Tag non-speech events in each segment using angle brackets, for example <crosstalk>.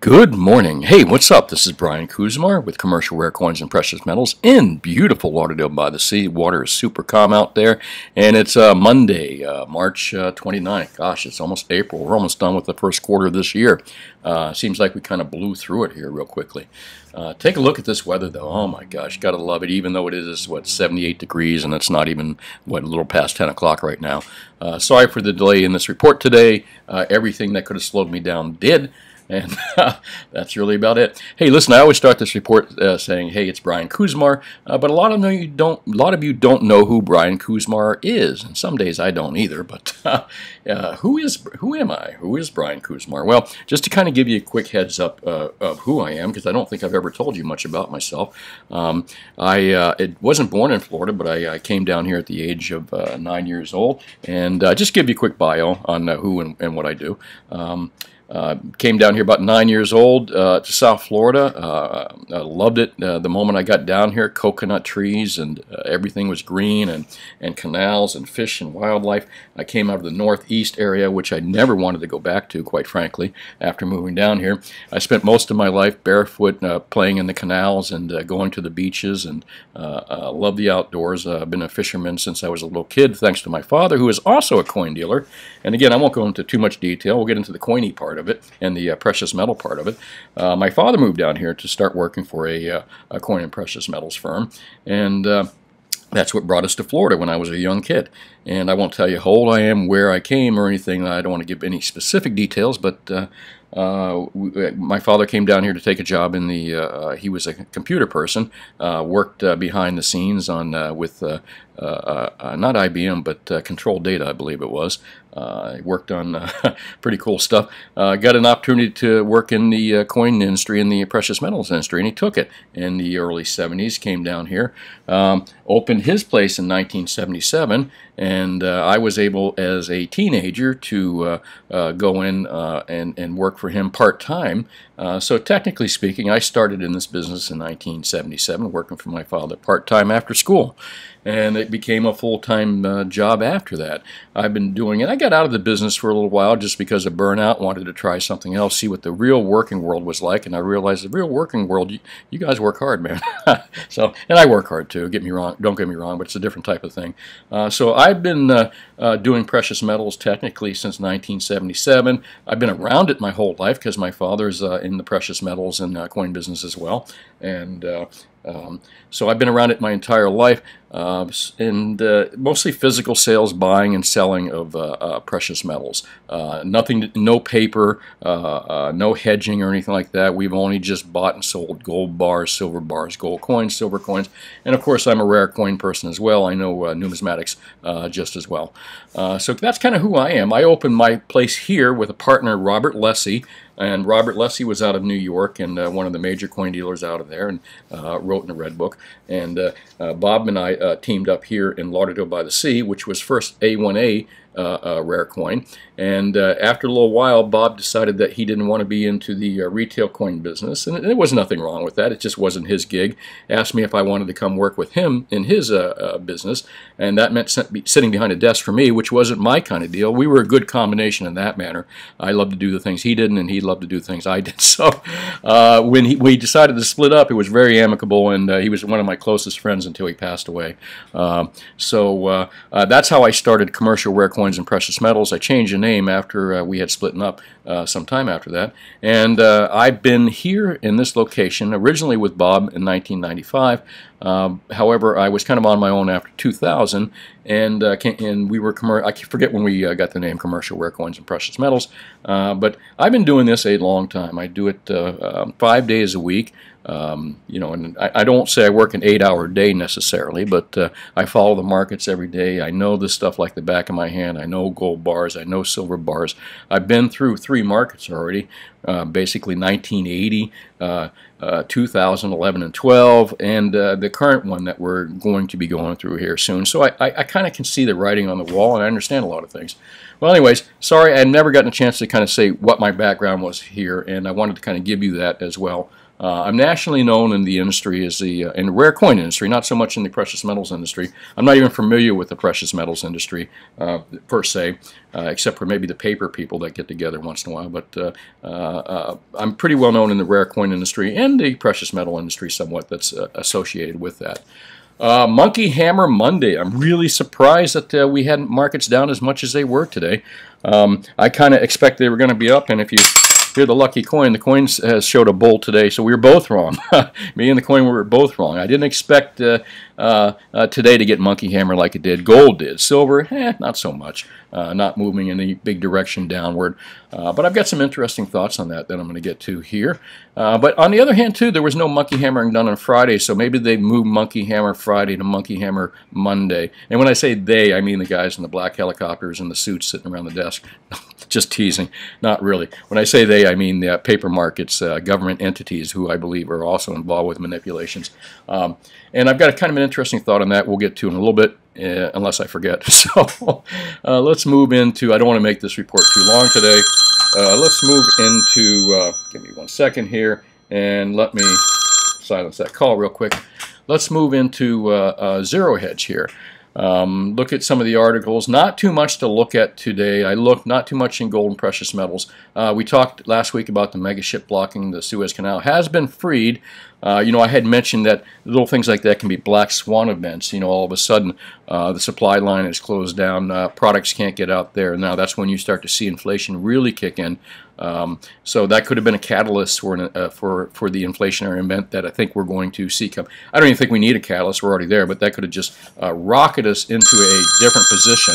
Good morning. Hey, what's up? This is Brian Kuzmar with Commercial Rare Coins and Precious Metals in beautiful Lauderdale by the Sea. Water is super calm out there, and it's uh, Monday, uh, March uh, 29th. Gosh, it's almost April. We're almost done with the first quarter of this year. Uh, seems like we kind of blew through it here real quickly. Uh, take a look at this weather, though. Oh my gosh, gotta love it. Even though it is what 78 degrees, and it's not even what a little past 10 o'clock right now. Uh, sorry for the delay in this report today. Uh, everything that could have slowed me down did. And uh, <laughs> that's really about it. Hey, listen, I always start this report uh, saying, hey, it's Brian Kuzmar, uh, but a lot of you don't, a lot of you don't know who Brian Kuzmar is, and some days I don't either, but <laughs> uh, who is, who am I? Who is Brian Kuzmar? Well, just to kind of give you a quick heads up uh, of who I am, because I don't think I've ever told you much about myself. Um, I uh, it wasn't born in Florida, but I, I, came down here at the age of nine years old, and just give you a quick bio on who and, and what I do. Um, uh, came down here about nine years old uh, to South Florida. Uh, I loved it uh, the moment I got down here. Coconut trees and uh, everything was green and, and canals and fish and wildlife. I came out of the northeast area, which I never wanted to go back to, quite frankly, after moving down here. I spent most of my life barefoot playing in the canals and going to the beaches and uh, love the outdoors. I've been a fisherman since I was a little kid, thanks to my father, who is also a coin dealer. And again, I won't go into too much detail. We'll get into the coiny part of it and the uh, precious metal part of it. Uh, my father moved down here to start working for a, uh, a coin and precious metals firm, and uh, that's what brought us to Florida when I was a young kid. And I won't tell you how old I am, where I came, or anything. I don't want to give any specific details, but uh, uh, we, uh, my father came down here to take a job in the. Uh, he was a computer person, worked behind the scenes on with uh, uh, uh, not IBM, but Control Data, I believe it was. I worked on <laughs> pretty cool stuff. got an opportunity to work in the coin industry, in the precious metals industry, and he took it in the early 70s, came down here, um, opened his place in 1977, and I was able, as a teenager, to go in and, and work for him part-time. so technically speaking, I started in this business in 1977, working for my father part-time after school and it became a full time uh, job after that. I've been doing it. I got out of the business for a little while just because of burnout, wanted to try something else, see what the real working world was like, and I realized the real working world, you, you guys work hard, man. <laughs> so, and I work hard too. Get me wrong, don't get me wrong, but it's a different type of thing. Uh, so I've been uh, uh doing precious metals technically since 1977. I've been around it my whole life because my father's uh, in the precious metals and uh, coin business as well, and um, so I've been around it my entire life, uh, and uh, mostly physical sales, buying and selling of uh, uh precious metals. Uh, nothing, no paper, uh, no hedging or anything like that. We've only just bought and sold gold bars, silver bars, gold coins, silver coins, and of course I'm a rare coin person as well. I know numismatics just as well. so that's kind of who I am. I opened my place here with a partner, Robert Lessie. And Robert Lessey was out of New York and uh, one of the major coin dealers out of there and uh, wrote in a red book. And uh, uh, Bob and I uh, teamed up here in Lauderdale by the Sea, which was first A1A a uh, uh, rare coin. And uh, after a little while, Bob decided that he didn't want to be into the retail coin business, and there was nothing wrong with that. It just wasn't his gig. Asked me if I wanted to come work with him in his business, and that meant sitting behind a desk for me, which wasn't my kind of deal. We were a good combination in that manner. I loved to do the things he didn't, and he loved to do things I did. <laughs> So uh, when he, we decided to split up, it was very amicable, and uh, he was one of my closest friends until he passed away. Um, uh, so that's how I started commercial rare coin Coins and Precious Metals. I changed the name after uh, we had split up uh, some time after that. And uh, I've been here in this location, originally with Bob in 1995. Um, however, I was kind of on my own after 2000, and uh, and we were commer I forget when we uh, got the name Commercial Rare Coins and Precious Metals, uh, but I've been doing this a long time. I do it um, five days a week. Um, you know, and I, I, don't say I work an eight-hour day necessarily, but uh, I follow the markets every day. I know this stuff like the back of my hand. I know gold bars. I know silver bars. I've been through three markets already, uh, basically 1980, uh, uh, 2011 and 12, and uh, the current one that we're going to be going through here soon. So I, I, I kind of can see the writing on the wall, and I understand a lot of things. Well, anyways, sorry, i would never gotten a chance to kind of say what my background was here, and I wanted to kind of give you that as well. Uh, I'm nationally known in the industry as the uh, in rare coin industry, not so much in the precious metals industry. I'm not even familiar with the precious metals industry uh, per se, uh, except for maybe the paper people that get together once in a while. But uh, uh, I'm pretty well known in the rare coin industry and the precious metal industry somewhat that's associated with that. Uh, Monkey Hammer Monday. I'm really surprised that uh, we had markets down as much as they were today. Um, I kind of expect they were going to be up, and if you you're the lucky coin. The coin has uh, showed a bull today, so we were both wrong. <laughs> Me and the coin were both wrong. I didn't expect uh, uh, uh, today to get monkey hammer like it did. Gold did. Silver, eh, not so much. Uh, not moving in any big direction downward. Uh, but I've got some interesting thoughts on that that I'm going to get to here. Uh, but on the other hand, too, there was no monkey hammering done on Friday, so maybe they moved monkey hammer Friday to monkey hammer Monday. And when I say they, I mean the guys in the black helicopters and the suits sitting around the desk. <laughs> Just teasing. Not really. When I say they, I mean the paper markets, uh, government entities who I believe are also involved with manipulations. Um, and I've got a kind of an interesting thought on that we'll get to in a little bit, uh, unless I forget. <laughs> So uh, let's move into, I don't want to make this report too long today. Uh, let's move into, uh, give me one second here, and let me silence that call real quick. Let's move into uh, uh, zero hedge here. Um, look at some of the articles. Not too much to look at today. I looked not too much in gold and precious metals. Uh, we talked last week about the mega ship blocking the Suez Canal has been freed. Uh, you know, I had mentioned that little things like that can be black swan events. You know, all of a sudden uh, the supply line is closed down, uh, products can't get out there. Now that's when you start to see inflation really kick in. Um, so that could have been a catalyst for, an, uh, for, for the inflationary event that I think we're going to see come. I don't even think we need a catalyst. We're already there, but that could have just uh, rocketed us into a different position.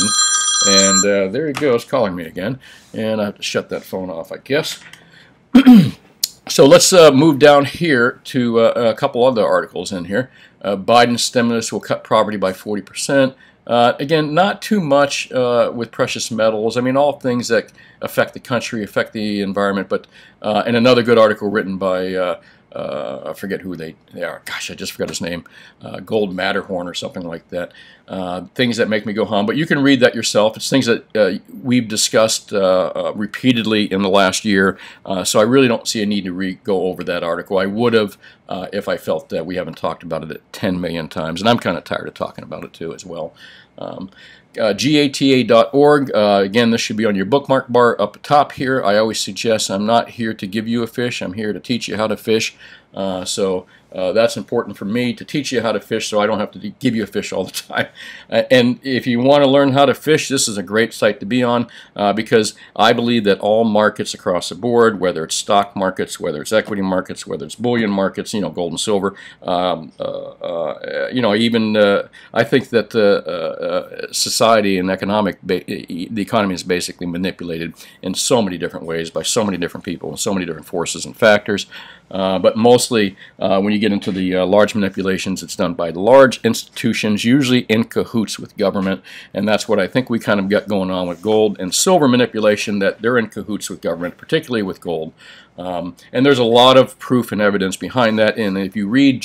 And uh, there he goes, calling me again. And I have to shut that phone off, I guess. <clears throat> so let's uh, move down here to uh, a couple other articles in here. Uh, Biden's stimulus will cut property by 40 percent. Uh, again, not too much uh, with precious metals. I mean, all things that affect the country, affect the environment. But uh, and another good article written by uh, uh, I forget who they, they are. Gosh, I just forgot his name. Uh, Gold Matterhorn or something like that. Uh, things that make me go home. But you can read that yourself. It's things that we've discussed repeatedly in the last year. so I really don't see a need to re- go over that article. I would have if I felt that we haven't talked about it 10 million times. And I'm kind of tired of talking about it too as well. Um, uh, gata.org. Uh, again, this should be on your bookmark bar up top here. I always suggest I'm not here to give you a fish. I'm here to teach you how to fish. Uh, so uh, that's important for me to teach you how to fish so I don't have to give you a fish all the <laughs> time. Uh, and if you want to learn how to fish, this is a great site to be on uh, because I believe that all markets across the board, whether it's stock markets, whether it's equity markets, whether it's bullion markets, you know, gold and silver, um, uh, uh, you know, even I think that the society and economic, the economy is basically manipulated in so many different ways by so many different people and so many different forces and factors. Uh, but mostly, uh, when you get into the uh, large manipulations, it's done by large institutions, usually in cahoots with government, and that's what I think we kind of got going on with gold and silver manipulation. That they're in cahoots with government, particularly with gold. Um, and there's a lot of proof and evidence behind that. And if you read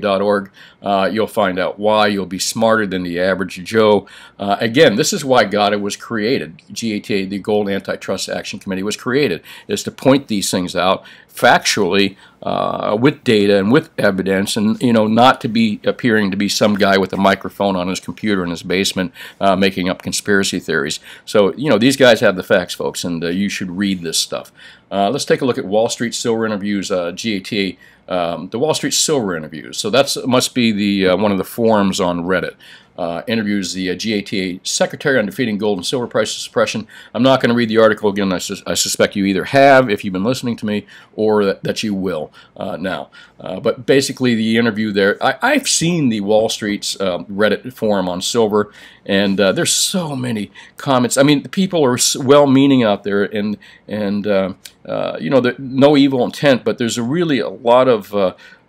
gata.org, uh, you'll find out why. You'll be smarter than the average Joe. Uh, again, this is why GATA was created. GATA, the Gold Antitrust Action Committee, was created, is to point these things out factually uh, with data and with evidence, and you know, not to be appearing to be some guy with a microphone on his computer in his basement uh, making up conspiracy theories. So you know, these guys have the facts, folks, and uh, you should read this stuff. Uh, let's take a look at Wall Street Silver Interviews uh, GAT, um, the Wall Street Silver Interviews. So that must be the uh, one of the forums on Reddit uh, interviews the uh, GATA secretary on defeating gold and silver price suppression. I'm not going to read the article again. I, su I, suspect you either have, if you've been listening to me, or that, that you will uh, now. Uh, but basically, the interview there, I, have seen the Wall Street's um, Reddit forum on silver, and uh, there's so many comments. I mean, people are well-meaning out there, and and um, uh, you know, no evil intent, but there's a really a lot of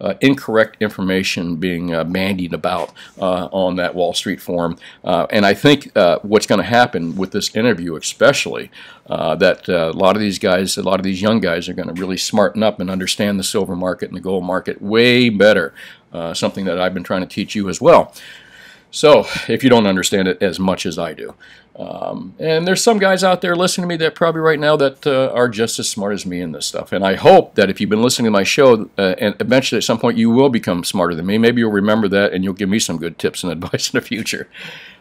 uh, incorrect information being uh, bandied about uh, on that Wall Street forum. Uh, and I think uh, what's going to happen with this interview, especially, that a lot of these guys, a lot of these young guys, are going to really smarten up and understand the silver market and the gold market way better. something that I've been trying to teach you as well. So, if you don't understand it as much as I do. Um, and there's some guys out there listening to me that probably right now that uh, are just as smart as me in this stuff. And I hope that if you've been listening to my show, uh, and eventually at some point you will become smarter than me. Maybe you'll remember that and you'll give me some good tips and <laughs> advice in the future.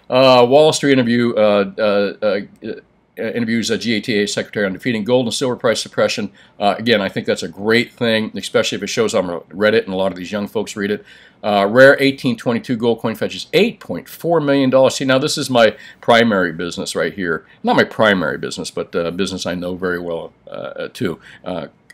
Uh, Wall Street interview uh, uh, uh, uh, interviews uh, a GATA secretary on defeating gold and silver price suppression. Uh, again, I think that's a great thing, especially if it shows on Reddit and a lot of these young folks read it. Uh, rare 1822 gold coin fetches $8.4 million. See, now this is my primary business right here. Not my primary business, but uh, business I know very well uh, too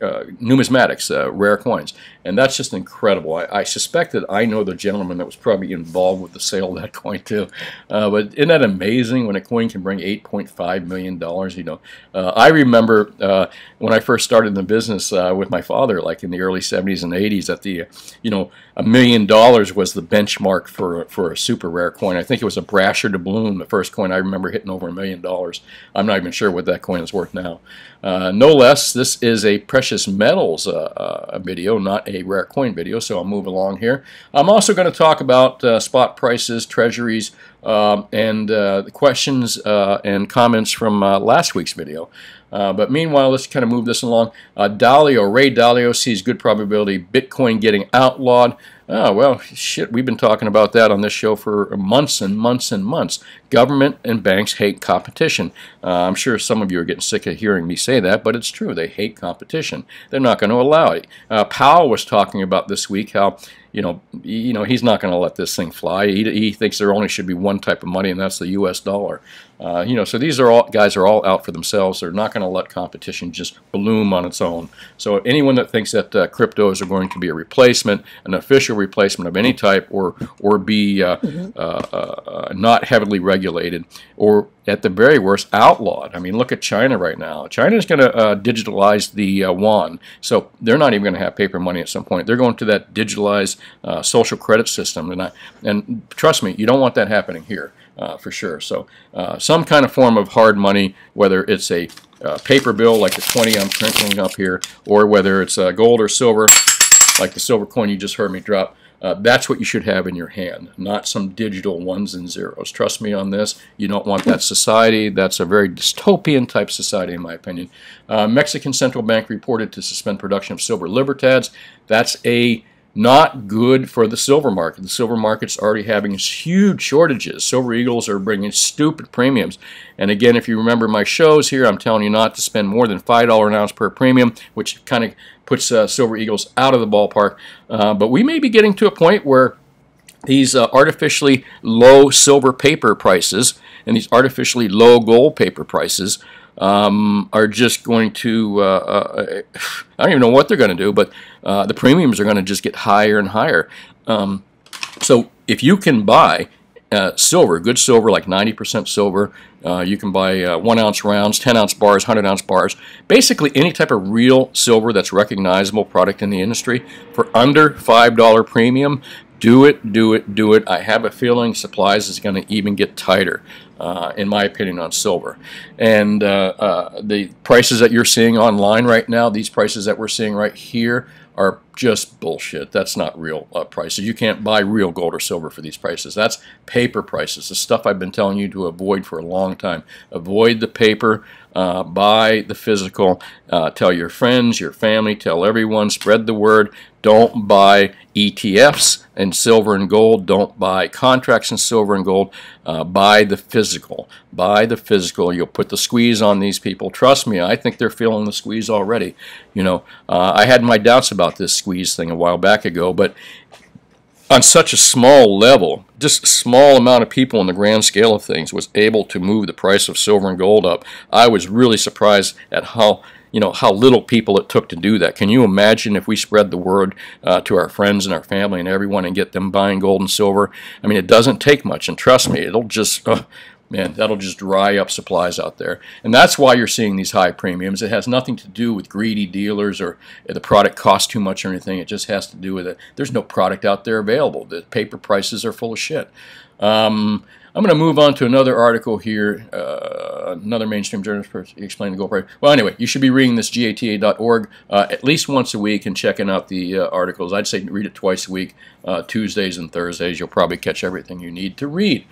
uh, numismatics, uh, rare coins. And that's just incredible. I, I, suspect that I know the gentleman that was probably involved with the sale of that <laughs> coin, too. Uh, but isn't that amazing when a coin can bring $8.5 million? You know, uh, I remember uh, when I first started in the business uh, with my father, like in the early 70s and 80s, at the, you know, a million dollars was the benchmark for for a super rare coin. I think it was a Brasher doubloon, the first coin I remember hitting over a million dollars. I'm not even sure what that coin is worth now. Uh, no less, this is a precious metals uh, uh, video, not a rare coin video. So I'll move along here. I'm also going to talk about uh, spot prices, treasuries, uh, and uh, the questions uh, and comments from uh, last week's video. Uh, but meanwhile, let's kind of move this along. Uh, Dalio, Ray Dalio sees good probability Bitcoin getting outlawed. Oh, well, shit, we've been talking about that on this show for months and months and months. Government and banks hate competition. Uh, I'm sure some of you are getting sick of hearing me say that, but it's true. They hate competition. They're not going to allow it. Uh, Powell was talking about this week how you know, you know, he's not going to let this thing fly. He, he, thinks there only should be one type of money, and that's the U.S. dollar. Uh, you know, so these are all guys are all out for themselves. They're not going to let competition just bloom on its own. So anyone that thinks that uh, cryptos are going to be a replacement, an official replacement of any type, or or be uh, mm -hmm. not heavily regulated, or at the very worst, outlawed. I mean, look at China right now. China is going to uh, digitalize the uh, yuan, so they're not even going to have paper money at some point. They're going to that digitalized uh, social credit system, and I, and trust me, you don't want that happening here uh, for sure. So uh, some kind of form of hard money, whether it's a uh, paper bill like the 20 I'm printing up here, or whether it's gold or silver, like the silver coin you just heard me drop. Uh, that's what you should have in your hand, not some digital ones and zeros. Trust me on this. You don't want that society. That's a very dystopian type society, in my opinion. Uh, Mexican Central Bank reported to suspend production of silver libertads. That's a not good for the silver market. The silver market's already having huge shortages. Silver Eagles are bringing stupid premiums. And again, if you remember my shows here, I'm telling you not to spend more than $5 an ounce per premium, which kind of puts uh, Silver Eagles out of the ballpark. Uh, but we may be getting to a point where these uh, artificially low silver paper prices and these artificially low gold paper prices um, are just going to, uh, uh, I don't even know what they're going to do, but uh, the premiums are going to just get higher and higher. Um, so if you can buy uh, silver, good silver, like 90% silver. Uh, you can buy uh, one ounce rounds, 10 ounce bars, 100 ounce bars. Basically, any type of real silver that's recognizable product in the industry for under $5 premium. Do it, do it, do it. I have a feeling supplies is going to even get tighter, uh, in my opinion, on silver. And uh, uh, the prices that you're seeing online right now, these prices that we're seeing right here, are just bullshit. That's not real uh, prices. You can't buy real gold or silver for these prices. That's paper prices, the stuff I've been telling you to avoid for a long time. Avoid the paper uh, buy the physical. Uh, tell your friends, your family, tell everyone, spread the word. Don't buy ETFs and silver and gold. Don't buy contracts in silver and gold. Uh, buy the physical. Buy the physical. You'll put the squeeze on these people. Trust me, I think they're feeling the squeeze already. You know, uh, I had my doubts about this squeeze thing a while back ago, but on such a small level, just a small amount of people in the grand scale of things was able to move the price of silver and gold up. I was really surprised at how you know how little people it took to do that. Can you imagine if we spread the word uh, to our friends and our family and everyone and get them buying gold and silver? I mean, it doesn't take much, and trust me, it'll just uh, man, that'll just dry up supplies out there. And that's why you're seeing these high premiums. It has nothing to do with greedy dealers or the product costs too much or anything. It just has to do with it. There's no product out there available. The paper prices are full of shit. Um, I'm going to move on to another article here, uh, another mainstream journalist explaining the gold price. Well, anyway, you should be reading this gata.org uh, at least once a week and checking out the uh, articles. I'd say read it twice a week, uh, Tuesdays and Thursdays. You'll probably catch everything you need to read.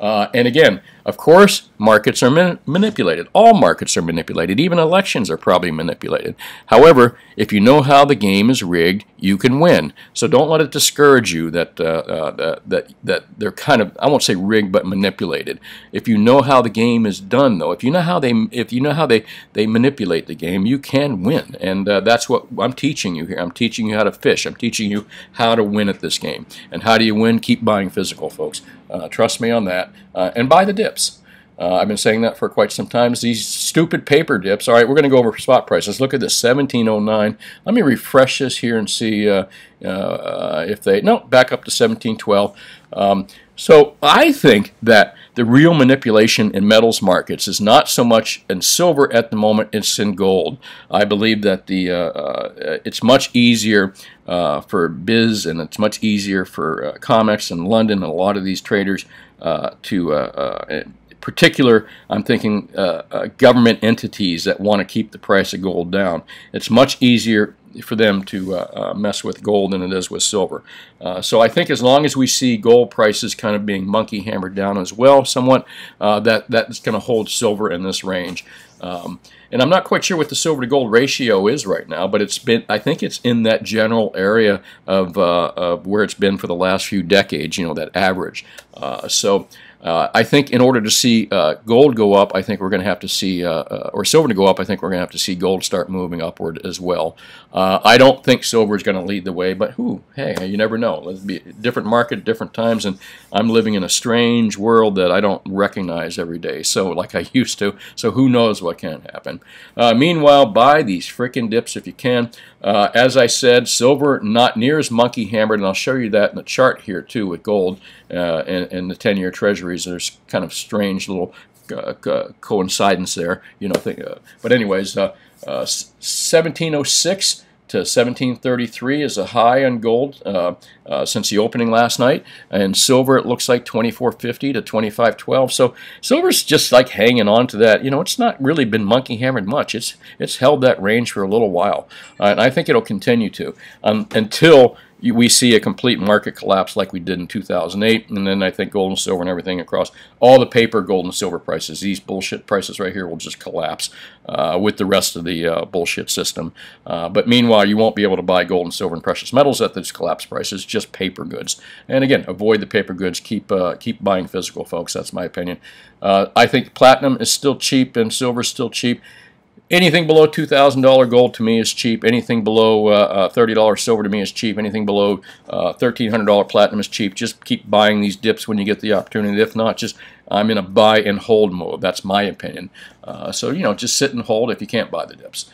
Uh, and again, of course, markets are man manipulated. All markets are manipulated. Even elections are probably manipulated. However, if you know how the game is rigged, you can win. So don't let it discourage you that uh, uh, that that they're kind of I won't say rigged, but manipulated. If you know how the game is done, though, if you know how they if you know how they they manipulate the game, you can win. And uh, that's what I'm teaching you here. I'm teaching you how to fish. I'm teaching you how to win at this game. And how do you win? Keep buying physical, folks. Uh, trust me on that. Uh, and buy the dip. Uh, I've been saying that for quite some time. These stupid paper dips. All right, we're going to go over spot prices. Look at this, 1709. Let me refresh this here and see uh, uh, if they... No, back up to 1712. Um, so I think that the real manipulation in metals markets is not so much in silver at the moment, it's in gold. I believe that the uh, uh, it's much easier uh, for Biz and it's much easier for Comex and London and a lot of these traders to particular, I'm thinking uh, uh, government entities that want to keep the price of gold down. It's much easier for them to uh, uh mess with gold than it is with silver. Uh, so I think as long as we see gold prices kind of being monkey hammered down as well somewhat, uh, that that's going to hold silver in this range. Um, and I'm not quite sure what the silver to gold ratio is right now, but it's been I think it's in that general area of, of where it's been for the last few decades, you know, that average. so uh, I think in order to see uh, gold go up, I think we're going to have to see, uh, uh, or silver to go up, I think we're going to have to see gold start moving upward as well. Uh, I don't think silver is going to lead the way, but who? Hey, you never know. Let's be different market, different times, and I'm living in a strange world that I don't recognize every day. So like I <laughs> used to. So who knows what can happen? Uh, meanwhile, buy these freaking dips if you can. Uh, as I said, silver not near as monkey hammered, and I'll show you that in the chart here too with gold uh, and, and, the 10-year treasuries. There's kind of strange little uh, coincidence there, you know. Uh, but anyways, 1706 uh, uh, 1733 is a high on gold uh, uh, since the opening last night, and silver it looks like 2450 to 2512. So silver's just like hanging on to that. You know, it's not really been monkey hammered much. It's it's held that range for a little while, uh, and I think it'll continue to um, until we see a complete market collapse like we did in 2008, and then I think gold and silver and everything across all the paper, gold and silver prices, these bullshit prices right here will just collapse uh, with the rest of the uh, bullshit system. Uh, but meanwhile, you won't be able to buy gold and silver and precious metals at these collapse prices, just paper goods. And again, avoid the paper goods. Keep uh, keep buying physical, folks. That's my opinion. Uh, I think platinum is still cheap and silver is still cheap anything below $2,000 gold to me is cheap. Anything below uh, uh $30 silver to me is cheap. Anything below uh, $1,300 platinum is cheap. Just keep buying these dips when you get the opportunity. If not, just I'm in a buy and hold mode. That's my opinion. Uh, so, you know, just sit and hold if you can't buy the dips.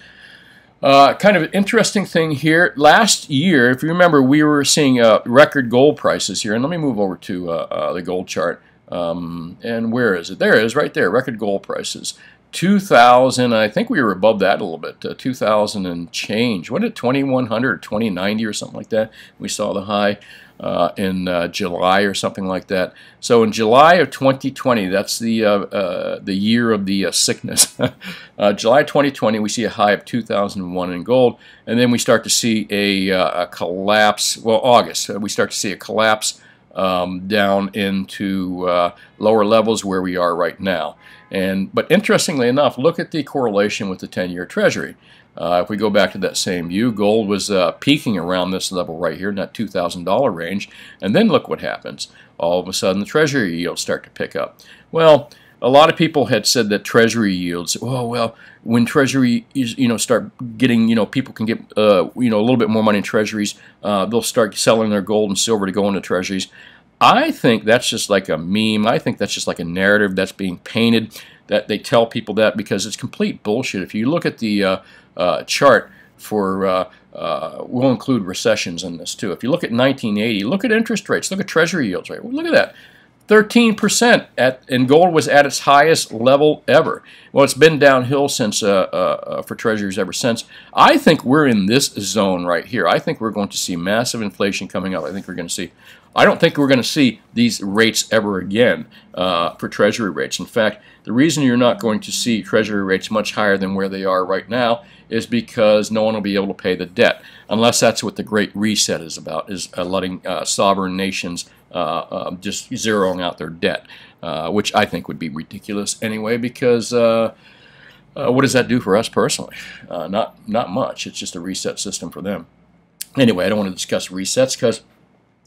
Uh, kind of an interesting thing here. Last year, if you remember, we were seeing uh, record gold prices here. And let me move over to uh, the gold chart. Um, and where is it? There it is, right there, record gold prices. 2000, I think we were above that a little bit, uh, 2000 and change. What did 2100, 2090 or something like that? We saw the high uh, in uh, July or something like that. So in July of 2020, that's the, uh, uh, the year of the uh, sickness. <laughs> July 2020, we see a high of 2001 in gold, and then we start to see a, a collapse. Well, August, we start to see a collapse um, down into lower levels where we are right now. And But interestingly enough, look at the correlation with the 10-year Treasury. Uh, if we go back to that same view, gold was uh, peaking around this level right here in that $2,000 range, and then look what happens. All of a sudden, the Treasury yields start to pick up. Well, a lot of people had said that Treasury yields. Oh well, when Treasury is you know start getting you know people can get uh, you know a little bit more money in Treasuries, uh, they'll start selling their gold and silver to go into Treasuries. I think that's just like a meme. I think that's just like a narrative that's being painted that they tell people that because it's complete bullshit. If you look at the uh, uh, chart for, uh, uh we'll include recessions in this too. If you look at 1980, look at interest rates, look at treasury yields, right? look at that. 13% at, and gold was at its highest level ever. Well, it's been downhill since uh, uh, uh for treasuries ever since. I think we're in this zone right here. I think we're going to see massive inflation coming up. I think we're going to see. I don't think we're going to see these rates ever again uh, for treasury rates. In fact, the reason you're not going to see treasury rates much higher than where they are right now is because no one will be able to pay the debt, unless that's what the Great Reset is about, is uh, letting uh, sovereign nations uh, um, just zeroing out their debt, uh, which I think would be ridiculous anyway because. Uh, uh, what does that do for us personally? not not much. It's just a reset system for them. Anyway, I don't want to discuss resets because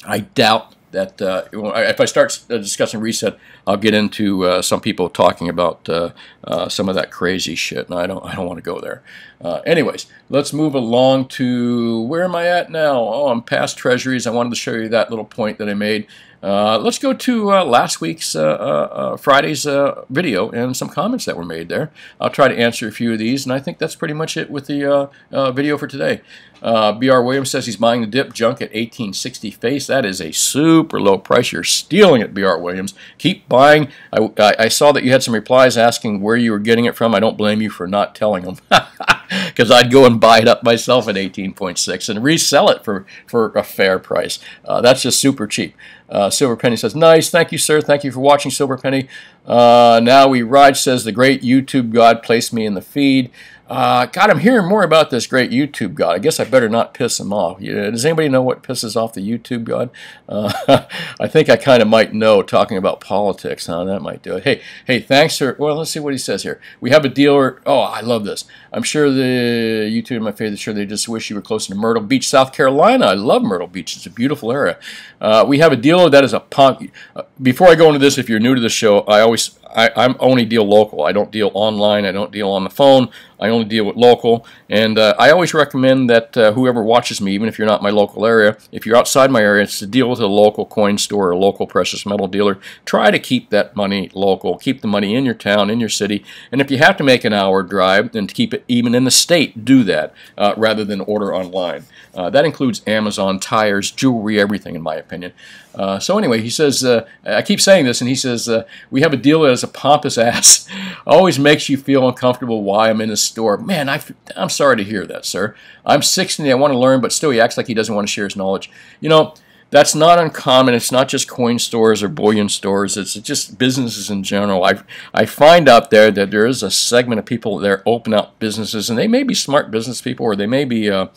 I doubt that uh, if I start uh, discussing reset, I'll get into uh, some people talking about uh, uh some of that crazy shit, and I don't I don't want to go there. Uh, anyways, let's move along to where am I at now? Oh, I'm past treasuries. I wanted to show you that little point that I made uh, let's go to uh, last week's uh, uh, uh Friday's uh, video and some comments that were made there. I'll try to answer a few of these, and I think that's pretty much it with the video for today. B.R. Williams says he's buying the dip junk at 1860 face. That is a super low price. You're stealing it, B.R. Williams. Keep buying. I, I saw that you had some replies asking where you were getting it from. I don't blame you for not telling them. <laughs> because <laughs> I'd go and buy it up myself at 18.6 and resell it for, for a fair price. Uh, that's just super cheap. Uh, Silver Penny says, nice. Thank you, sir. Thank you for watching, Silver Penny. Uh, now we ride says, the great YouTube God placed me in the feed. Uh, God, I'm hearing more about this great YouTube God. I guess I better not piss him off. Does anybody know what pisses off the YouTube God? Uh, <laughs> I think I kind of might know talking about politics. Huh? That might do it. Hey, hey, thanks for. Well, let's see what he says here. We have a dealer. oh, I love this. I'm sure the YouTube in my favorite sure they just wish you were closer to Myrtle Beach, South Carolina. I love Myrtle Beach. It's a beautiful area. Uh, we have a dealer that is a punk. Uh, before I go into this, if you're new to the show, I always I, I only deal local. I don't deal online. I don't deal on the phone. I only deal with local. And uh, I always recommend that uh, whoever watches me, even if you're not my local area, if you're outside my area, it's to deal with a local coin store or a local precious metal dealer. Try to keep that money local. Keep the money in your town, in your city. And if you have to make an hour drive and keep it even in the state, do that uh, rather than order online. Uh, that includes Amazon, tires, jewelry, everything, in my opinion. Uh, so anyway, he says, uh, I keep saying this, and he says, we have a deal as a pompous <laughs> ass always makes you feel uncomfortable why I'm in the store. Man, i f- I'm sorry to hear that, sir. I'm 60 I want to learn, but still he acts like he doesn't want to share his knowledge. You know, that's not uncommon. It's not just coin stores or bullion stores. It's just businesses in general. I I find out there that there is a segment of people that open up businesses, and they may be smart business people, or they may be uh,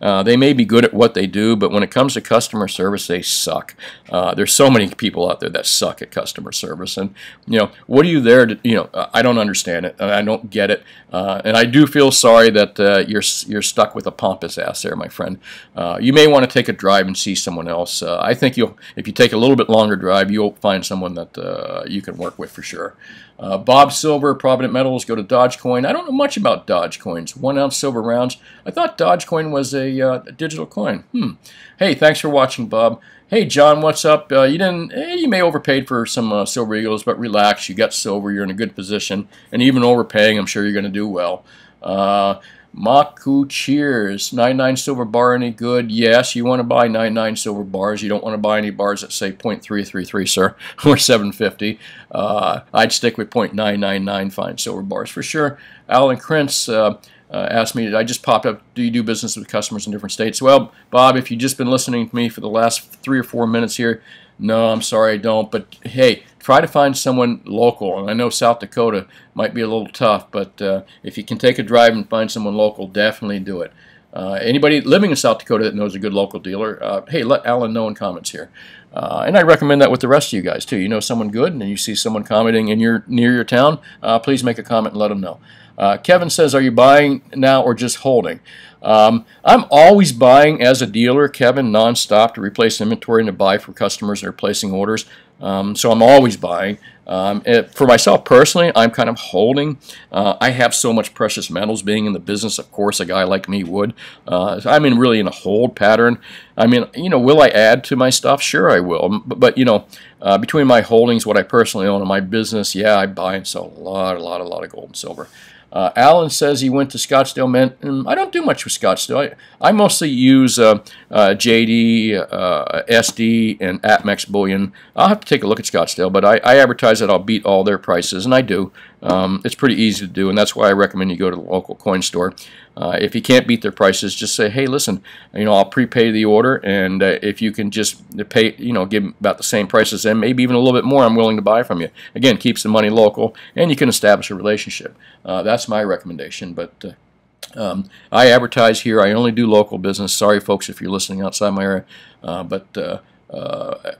uh, they may be good at what they do, but when it comes to customer service, they suck. Uh, there's so many people out there that suck at customer service, and you know what are you there to? You know I don't understand it, I don't get it, uh, and I do feel sorry that uh, you're you're stuck with a pompous ass there, my friend. Uh, you may want to take a drive and see someone else uh, I think you'll, if you take a little bit longer drive, you'll find someone that uh, you can work with for sure. Uh, Bob Silver, Provident Metals, go to Dogecoin. I don't know much about Dogecoins. One ounce silver rounds. I thought Dogecoin was a, uh, a digital coin. Hmm. Hey, thanks for watching, Bob. Hey, John, what's up? Uh, you didn't. Eh, you may overpaid for some uh, silver eagles, but relax. You got silver. You're in a good position, and even overpaying, I'm sure you're going to do well. Uh, Maku Cheers, 99 silver bar any good? Yes, you want to buy 99 silver bars. You don't want to buy any bars that say 0.333, sir, <laughs> or 750. Uh, I'd stick with 0.999 fine silver bars for sure. Alan Krentz uh, uh, asked me, I just popped up, do you do business with customers in different states? Well, Bob, if you've just been listening to me for the last three or four minutes here, no, I'm sorry, I don't. But hey, try to find someone local. And I know South Dakota might be a little tough, but uh, if you can take a drive and find someone local, definitely do it. Uh, anybody living in South Dakota that knows a good local dealer, uh, hey, let Alan know in comments here. Uh, and I recommend that with the rest of you guys too. You know someone good, and you see someone commenting in your near your town, uh, please make a comment and let them know. Uh, Kevin says, "Are you buying now or just holding?" Um, I'm always buying as a dealer, Kevin, nonstop to replace inventory and to buy for customers that are placing orders. Um, so I'm always buying. Um, it, for myself personally, I'm kind of holding. Uh, I have so much precious metals being in the business. Of course, a guy like me would. Uh, I'm in really in a hold pattern. I mean, you know, will I add to my stuff? Sure, I will. But, but you know, uh, between my holdings, what I personally own, and my business, yeah, I buy and sell a lot, a lot, a lot of gold and silver. Uh, Alan says he went to Scottsdale Men. Mm, I don't do much with Scottsdale. I, I mostly use uh, uh, JD, uh, SD, and Atmex Bullion. I'll have to take a look at Scottsdale, but I, I advertise that I'll beat all their prices, and I do. Um, it's pretty easy to do, and that's why I recommend you go to the local coin store. Uh, if you can't beat their prices, just say, hey, listen, you know, I'll prepay the order, and uh, if you can just pay, you know, give about the same price as them, maybe even a little bit more, I'm willing to buy from you. Again, keeps the money local, and you can establish a relationship. Uh, that's my recommendation, but. Uh, um, I advertise here. I only do local business. Sorry, folks, if you're listening outside my area. Uh, but uh,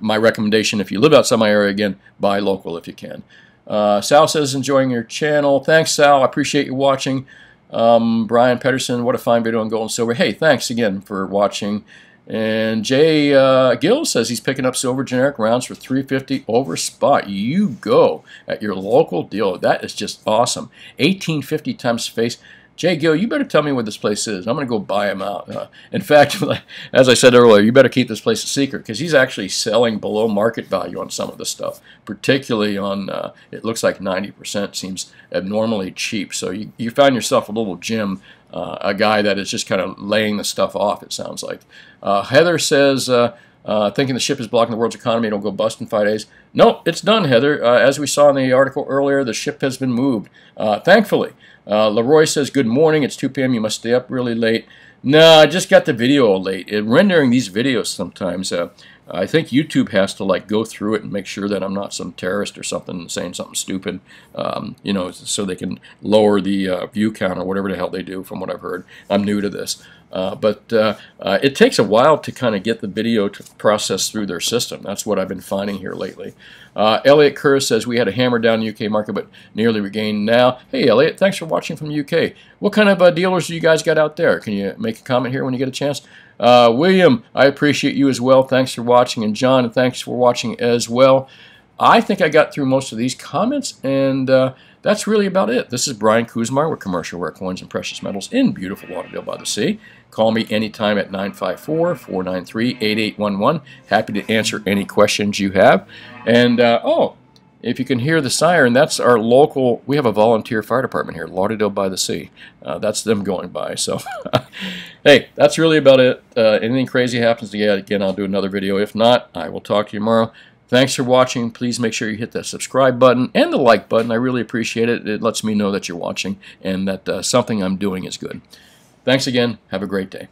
my recommendation, if you live outside my area, again, buy local if you can. Sal says, enjoying your channel. Thanks, Sal. I appreciate you watching. Um, Brian Pedersen, what a fine video on gold and silver. Hey, thanks again for watching. And Jay uh, Gill says he's picking up silver generic rounds for 350 over spot. You go at your local dealer. That is just awesome. 1850 times face. Jay Gill, you better tell me where this place is. I'm going to go buy him out. Uh, in fact, <laughs> as I said earlier, you better keep this place a secret because he's actually selling below market value on some of the stuff, particularly on, uh, it looks like 90% seems abnormally cheap. So you, you found yourself a little gem, uh, a guy that is just kind of laying the stuff off, it sounds like. Uh, Heather says, uh, uh, thinking the ship is blocking the world's economy, it'll go bust in five days. No, nope, it's done, Heather. Uh, as we saw in the article earlier, the ship has been moved, uh, thankfully. Uh, Leroy says, good morning. It's 2 p.m. You must stay up really late. No, I just got the video late. It, rendering these videos sometimes, uh, I think YouTube has to like go through it and make sure that I'm not some terrorist or something saying something stupid, um, you know, so they can lower the uh, view count or whatever the hell they do from what I've heard. I'm new to this. Uh, but uh, uh, it takes a while to kind of get the video to process through their system. That's what I've been finding here lately. Uh, Elliot Kerr says, we had a hammer down UK market, but nearly regained now. Hey, Elliot, thanks for watching from the UK. What kind of uh, dealers do you guys got out there? Can you make a comment here when you get a chance? William, I appreciate you as well. Thanks for watching. And John, thanks for watching as well. I think I got through most of these comments, and uh, that's really about it. This is Brian Kuzmar with Commercial Rare Coins and Precious Metals in beautiful Lauderdale by the Sea. Call me anytime at 954-493-8811. Happy to answer any questions you have. And, uh, oh, if you can hear the siren, that's our local, we have a volunteer fire department here, Lauderdale by the Sea. Uh, that's them going by. So, <laughs> hey, that's really about it. Uh, anything crazy happens to you, again, I'll do another video. If not, I will talk to you tomorrow. Thanks for watching. Please make sure you hit that subscribe button and the like button. I really appreciate it. It lets me know that you're watching and that uh, something I'm doing is good. Thanks again. Have a great day.